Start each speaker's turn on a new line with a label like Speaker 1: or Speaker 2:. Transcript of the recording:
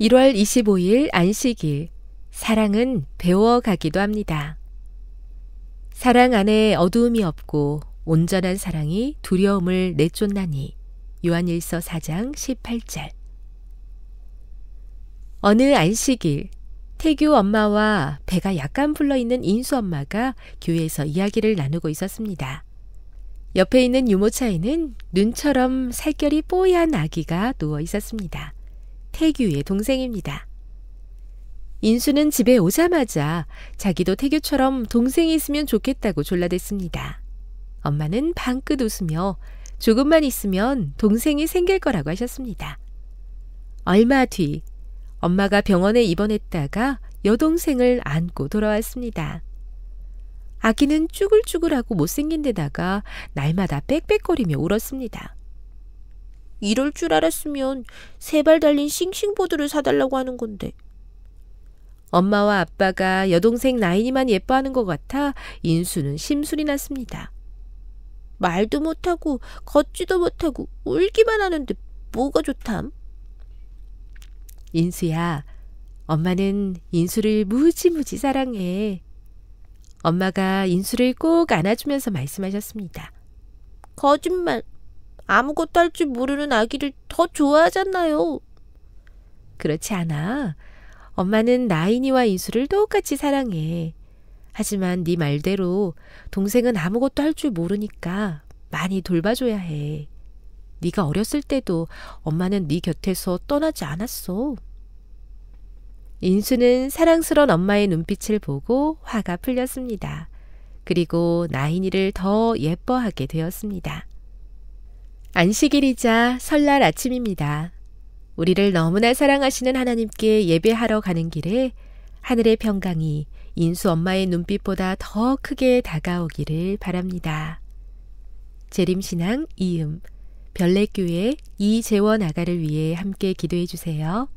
Speaker 1: 1월 25일 안식일, 사랑은 배워가기도 합니다. 사랑 안에 어두움이 없고 온전한 사랑이 두려움을 내쫓나니 요한일서 4장 18절 어느 안식일 태규 엄마와 배가 약간 불러 있는 인수 엄마가 교회에서 이야기를 나누고 있었습니다. 옆에 있는 유모차에는 눈처럼 살결이 뽀얀 아기가 누워 있었습니다. 태규의 동생입니다. 인수는 집에 오자마자 자기도 태규처럼 동생이 있으면 좋겠다고 졸라댔습니다. 엄마는 방긋 웃으며 조금만 있으면 동생이 생길 거라고 하셨습니다. 얼마 뒤 엄마가 병원에 입원했다가 여동생을 안고 돌아왔습니다. 아기는 쭈글쭈글하고 못생긴 데다가 날마다 빽빽거리며 울었습니다. 이럴 줄 알았으면 세발 달린 싱싱보드를 사달라고 하는 건데. 엄마와 아빠가 여동생 나인이만 예뻐하는 것 같아 인수는 심술이 났습니다. 말도 못하고 걷지도 못하고 울기만 하는데 뭐가 좋담? 인수야, 엄마는 인수를 무지무지 사랑해. 엄마가 인수를 꼭 안아주면서 말씀하셨습니다. 거짓말, 아무것도 할 줄 모르는 아기를 더 좋아하잖아요. 그렇지 않아. 엄마는 나인이와 이수를 똑같이 사랑해. 하지만 네 말대로 동생은 아무것도 할 줄 모르니까 많이 돌봐줘야 해. 네가 어렸을 때도 엄마는 네 곁에서 떠나지 않았어. 인수는 사랑스런 엄마의 눈빛을 보고 화가 풀렸습니다. 그리고 나인이를 더 예뻐하게 되었습니다. 안식일이자 설날 아침입니다. 우리를 너무나 사랑하시는 하나님께 예배하러 가는 길에 하늘의 평강이 인수 엄마의 눈빛보다 더 크게 다가오기를 바랍니다. 재림신앙 이음 별내교회 이재원 아가를 위해 함께 기도해 주세요.